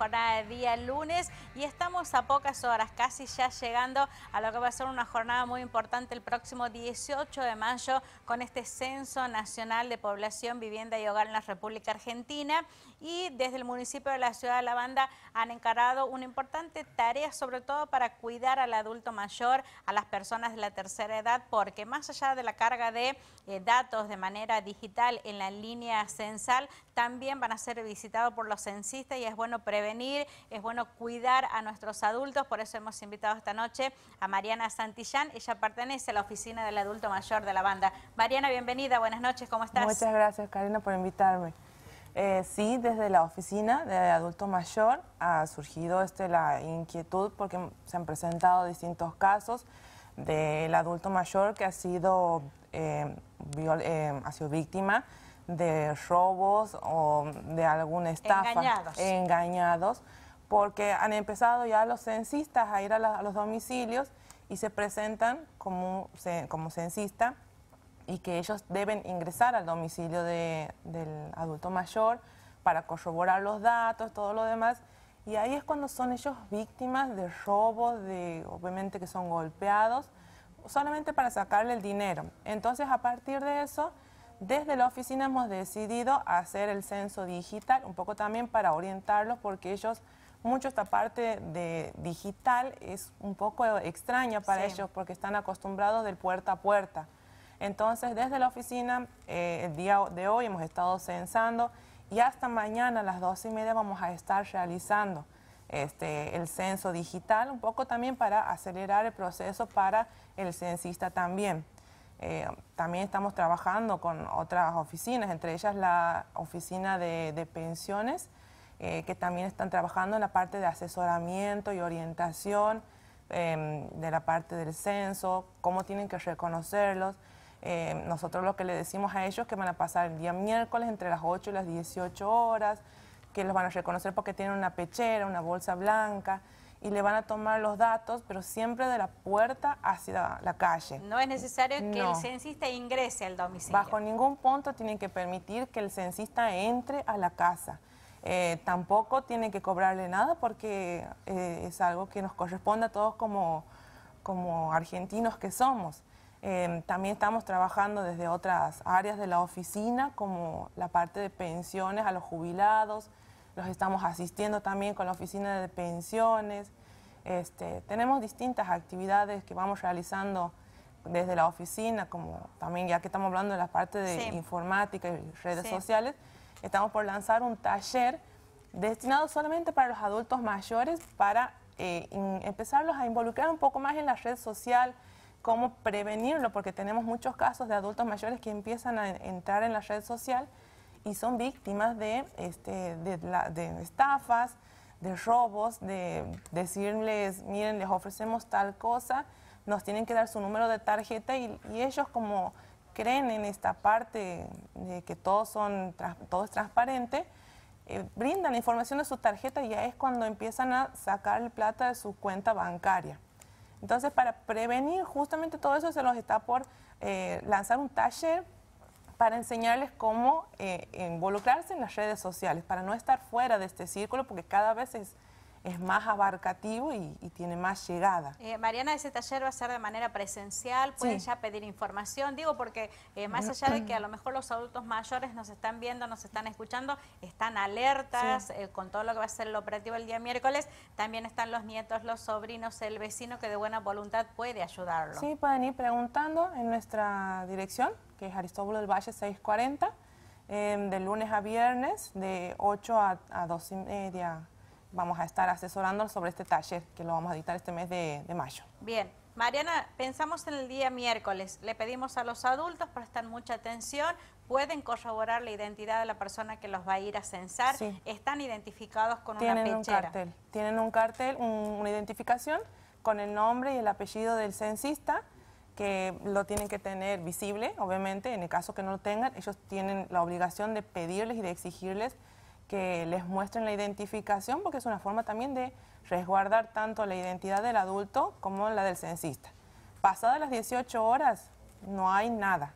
jornada de día lunes y estamos a pocas horas, casi ya llegando a lo que va a ser una jornada muy importante el próximo 18 de mayo con este Censo Nacional de Población, Vivienda y Hogar en la República Argentina y desde el municipio de la ciudad de La Banda han encarado una importante tarea, sobre todo para cuidar al adulto mayor, a las personas de la tercera edad, porque más allá de la carga de eh, datos de manera digital en la línea censal también van a ser visitados por los censistas y es bueno prevenir, es bueno cuidar a nuestros adultos, por eso hemos invitado esta noche a Mariana Santillán, ella pertenece a la oficina del adulto mayor de la banda. Mariana, bienvenida, buenas noches, ¿cómo estás? Muchas gracias Karina por invitarme. Eh, sí, desde la oficina de adulto mayor ha surgido este, la inquietud porque se han presentado distintos casos del adulto mayor que ha sido eh, eh, ha sido víctima de robos o de alguna estafa. Engañados. porque han empezado ya los censistas a ir a, los domicilios y se presentan como, como censista y que ellos deben ingresar al domicilio del adulto mayor para corroborar los datos, todo lo demás. Y ahí es cuando son ellos víctimas de robos, de obviamente que son golpeados solamente para sacarle el dinero. Entonces, a partir de eso, desde la oficina hemos decidido hacer el censo digital, un poco también para orientarlos, porque ellos, mucho esta parte de digital es un poco extraña para ellos, porque están acostumbrados del puerta a puerta. Entonces, desde la oficina, eh, el día de hoy hemos estado censando y hasta mañana a las dos y media vamos a estar realizando. Este, el censo digital, un poco también para acelerar el proceso para el censista también. Eh, también estamos trabajando con otras oficinas, entre ellas la oficina de, pensiones, eh, que también están trabajando en la parte de asesoramiento y orientación em, de la parte del censo, cómo tienen que reconocerlos. Em, nosotros lo que le decimos a ellos que van a pasar el día miércoles entre las 8 y las 18 horas, que los van a reconocer porque tienen una pechera, una bolsa blanca y le van a tomar los datos, pero siempre de la puerta hacia la calle. No es necesario que el censista ingrese al domicilio. Bajo ningún punto tienen que permitir que el censista entre a la casa. Eh, tampoco tienen que cobrarle nada porque eh, es algo que nos corresponde a todos como, como argentinos que somos. Em, también estamos trabajando desde otras áreas de la oficina, como la parte de pensiones a los jubilados, los estamos asistiendo también con la oficina de pensiones. Este, tenemos distintas actividades que vamos realizando desde la oficina, como también ya que estamos hablando de la parte de informática y redes sociales, estamos por lanzar un taller destinado solamente para los adultos mayores para eh, empezarlos a involucrar un poco más en la red social, cómo prevenirlo, porque tenemos muchos casos de adultos mayores que empiezan a entrar en la red social y son víctimas de, este, de, estafas, de robos, de decirles, miren, les ofrecemos tal cosa, nos tienen que dar su número de tarjeta y, ellos como creen en esta parte de que todo, son, todo es transparente, eh, brindan la información de su tarjeta y ya es cuando empiezan a sacar el plata de su cuenta bancaria. Entonces, para prevenir justamente todo eso, se nos está por eh, lanzar un taller para enseñarles cómo eh, involucrarse en las redes sociales, para no estar fuera de este círculo, porque cada vez es es más abarcativo y, tiene más llegada. Eh, Mariana, ese taller va a ser de manera presencial, pueden ya pedir información, digo porque eh, más allá de que a lo mejor los adultos mayores nos están viendo, nos están escuchando, están alertas eh, con todo lo que va a ser el operativo el día miércoles, también están los nietos, los sobrinos, el vecino que de buena voluntad puede ayudarlo. Sí, pueden ir preguntando en nuestra dirección, que es Aristóbulo del Valle 640, em, de lunes a viernes, de 8 a, a y media vamos a estar asesorando sobre este taller que lo vamos a editar este mes de, mayo. Bien, Mariana, pensamos en el día miércoles. Le pedimos a los adultos prestar mucha atención. Pueden corroborar la identidad de la persona que los va a ir a censar. Están identificados con Tienen una pechera. Un cartel. Tienen un cartel, una identificación con el nombre y el apellido del censista que lo tienen que tener visible, obviamente, en el caso que no lo tengan, ellos tienen la obligación de pedirles y de exigirles que les muestren la identificación, porque es una forma también de resguardar tanto la identidad del adulto como la del censista. Pasadas las 18 horas, no hay nada.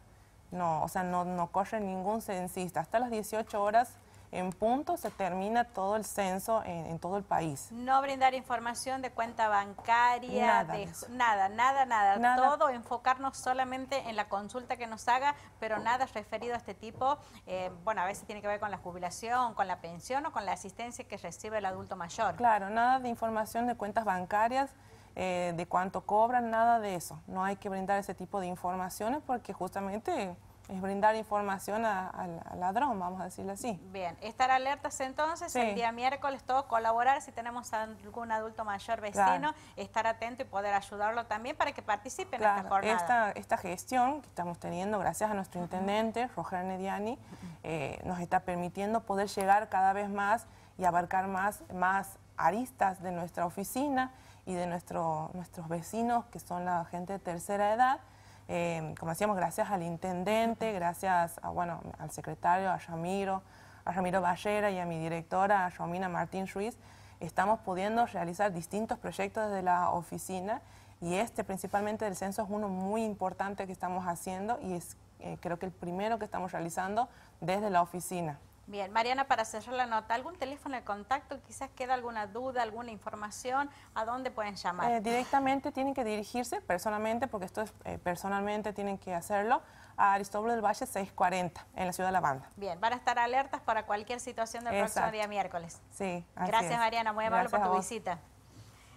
No, o sea, no, no corre ningún censista. Hasta las 18 horas en punto se termina todo el censo en, todo el país. No brindar información de cuenta bancaria, nada, de, nada, nada, nada, Todo enfocarnos solamente en la consulta que nos haga, pero nada referido a este tipo. Eh, bueno, a veces tiene que ver con la jubilación, con la pensión o con la asistencia que recibe el adulto mayor. Claro, nada de información de cuentas bancarias. Eh, de cuánto cobran, nada de eso. No hay que brindar ese tipo de informaciones porque justamente es brindar información al ladrón, vamos a decirlo así. Bien, estar alertas entonces, el día miércoles todos colaborar, si tenemos algún adulto mayor vecino, estar atento y poder ayudarlo también para que participe en esta jornada. Esta, gestión que estamos teniendo, gracias a nuestro intendente, Roger Nediani, eh, nos está permitiendo poder llegar cada vez más y abarcar más, más aristas de nuestra oficina y de nuestro, nuestros vecinos, que son la gente de tercera edad, Em, como decíamos, gracias al intendente, gracias bueno, al secretario, a Ramiro, a Ramiro Ballera y a mi directora, a Romina Martín Ruiz, estamos pudiendo realizar distintos proyectos desde la oficina y este principalmente del censo es uno muy importante que estamos haciendo y es eh, creo que el primero que estamos realizando desde la oficina. Bien, Mariana, para cerrar la nota, ¿algún teléfono de contacto? Quizás queda alguna duda, alguna información, ¿a dónde pueden llamar? Eh, directamente tienen que dirigirse personalmente, porque esto es eh, personalmente, tienen que hacerlo, a Aristóbulo del Valle 640, en la ciudad de La Banda. Bien, van a estar alertas para cualquier situación del próximo día miércoles. Sí, Gracias, Mariana, muy amable por tu visita.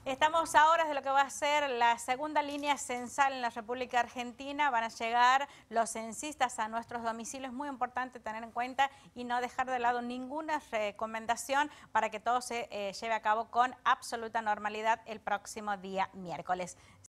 Estamos ahora de lo que va a ser la segunda línea censal en la República Argentina. Van a llegar los censistas a nuestros domicilios. Es muy importante tener en cuenta y no dejar de lado ninguna recomendación para que todo se eh, lleve a cabo con absoluta normalidad el próximo día miércoles.